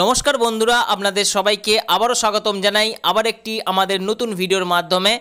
নমস্কার বন্ধুরা আপনাদের সবাইকে আবারও স্বাগতম জানাই আবার একটি আমাদের নতুন ভিডিওর মাধ্যমে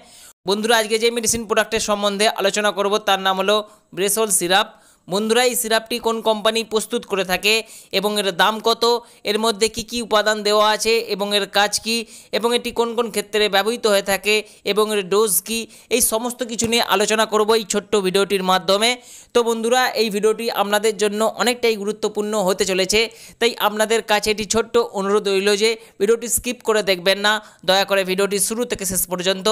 বন্ধুরা আজকে যে মেডিসিন প্রোডাক্টের সম্বন্ধে আলোচনা করব তার নাম হলো ব্রেসল সিরাপ বন্ধুরা এই সিরাপটি কোন কোম্পানি প্রস্তুত করে থাকে এবং এর দাম কত এর মধ্যে কি কি উপাদান দেওয়া আছে এবং এর কাজ কি এবং এটি কোন কোন ক্ষেত্রে ব্যবহৃত হয়ে থাকে এবং এর ডোজ কি এই সমস্ত কিছু নিয়ে আলোচনা করব এই ছোট্ট ভিডিওটির মাধ্যমে তো বন্ধুরা এই ভিডিওটি আপনাদের জন্য অনেকটাই গুরুত্বপূর্ণ হতে চলেছে তাই আপনাদের কাছে এটি ছোট্ট অনুরোধ রইল যে ভিডিওটি স্কিপ করে দেখবেন না দয়া করে ভিডিওটি শুরু থেকে শেষ পর্যন্ত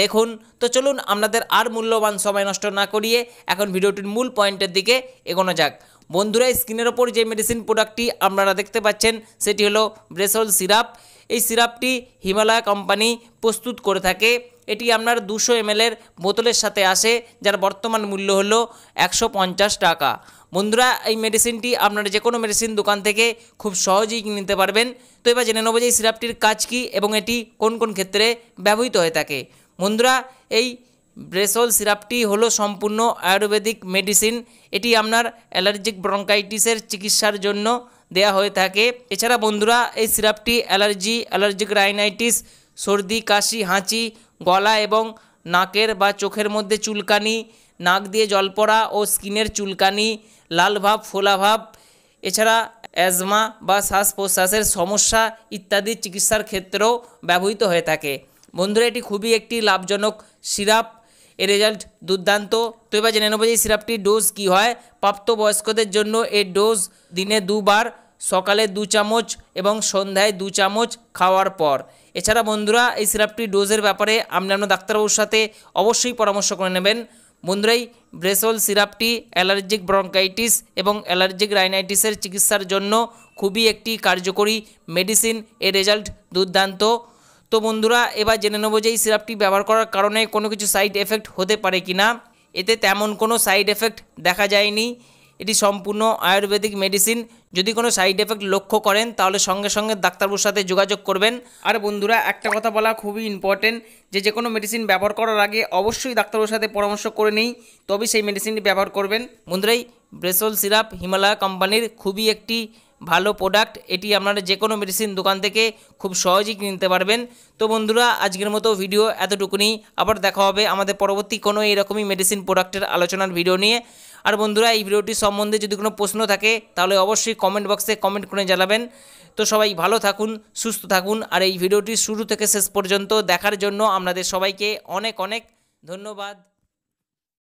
দেখুন তো চলুন আপনাদের আর মূল্যবান সময় নষ্ট না করিয়ে এখন ভিডিওটির মূল পয়েন্টের দিকে দিকে এগোনো যাক বন্ধুরা স্ক্রিনের ওপর যে মেডিসিন প্রোডাক্টটি আপনারা দেখতে পাচ্ছেন সেটি হলো ব্রেসল সিরাপ এই সিরাপটি হিমালয়া কোম্পানি প্রস্তুত করে থাকে এটি আপনার দুশো এমএলের বোতলের সাথে আসে যার বর্তমান মূল্য হল একশো টাকা বন্ধুরা এই মেডিসিনটি আপনারা যে কোনো মেডিসিন দোকান থেকে খুব সহজেই নিতে পারবেন তো এবার জেনে নেবো যে এই সিরাপটির কাজ কী এবং এটি কোন কোন ক্ষেত্রে ব্যবহৃত হয়ে থাকে বন্ধুরা এই ব্রেসল সিরাপটি হলো সম্পূর্ণ আয়ুর্বেদিক মেডিসিন এটি আপনার অ্যালার্জিক ব্রঙ্কাইটিসের চিকিৎসার জন্য দেয়া হয়ে থাকে এছাড়া বন্ধুরা এই সিরাপটি অ্যালার্জি অ্যালার্জিক রাইনাইটিস সর্দি কাশি হাঁচি গলা এবং নাকের বা চোখের মধ্যে চুলকানি নাক দিয়ে জল পড়া ও স্কিনের চুলকানি লাল ভাব ফোলা ভাব এছাড়া অ্যাজমা বা শ্বাস প্রশ্বাসের সমস্যা ইত্যাদি চিকিৎসার ক্ষেত্রেও ব্যবহৃত হয়ে থাকে বন্ধুরা এটি খুবই একটি লাভজনক সিরাপ এর রেজাল্ট দুর্দান্ত তো এবার জেনে নেবো যে সিরাপটির ডোজ কি হয় প্রাপ্তবয়স্কদের জন্য এর ডোজ দিনে দুবার সকালে দু চামচ এবং সন্ধ্যায় দু চামচ খাওয়ার পর এছাড়া বন্ধুরা এই সিরাপটির ডোজের ব্যাপারে আপনি আপনার ডাক্তারবাবুর সাথে অবশ্যই পরামর্শ করে নেবেন বন্ধুরাই ব্রেসল সিরাপটি অ্যালার্জিক ব্রঙ্কাইটিস এবং অ্যালার্জিক রাইনাইটিসের চিকিৎসার জন্য খুবই একটি কার্যকরী মেডিসিন এর রেজাল্ট দুর্দান্ত তো বন্ধুরা এবার জেনে নেবো যে এই সিরাপটি ব্যবহার করার কারণে কোনো কিছু সাইড এফেক্ট হতে পারে কি না এতে তেমন কোনো সাইড এফেক্ট দেখা যায়নি এটি সম্পূর্ণ আয়ুর্বেদিক মেডিসিন যদি কোনো সাইড এফেক্ট লক্ষ্য করেন তাহলে সঙ্গে সঙ্গে ডাক্তারবুর সাথে যোগাযোগ করবেন আর বন্ধুরা একটা কথা বলা খুবই ইম্পর্টেন্ট যে যে কোনো মেডিসিন ব্যবহার করার আগে অবশ্যই ডাক্তারবুর সাথে পরামর্শ করে নেই তবে সেই মেডিসিনটি ব্যবহার করবেন বন্ধুরাই ব্রেসল সিরাপ হিমালয়া কোম্পানির খুবই একটি ভালো প্রোডাক্ট এটি আপনারা যে কোনো মেডিসিন দোকান থেকে খুব সহজেই কিনতে পারবেন তো বন্ধুরা আজকের মতো ভিডিও এতটুকুনি আবার দেখা হবে আমাদের পরবর্তী কোনো এরকমই মেডিসিন প্রোডাক্টের আলোচনার ভিডিও নিয়ে আর বন্ধুরা এই ভিডিওটি সম্বন্ধে যদি কোনো প্রশ্ন থাকে তাহলে অবশ্যই কমেন্ট বক্সে কমেন্ট করে জানাবেন তো সবাই ভালো থাকুন সুস্থ থাকুন আর এই ভিডিওটি শুরু থেকে শেষ পর্যন্ত দেখার জন্য আপনাদের সবাইকে অনেক অনেক ধন্যবাদ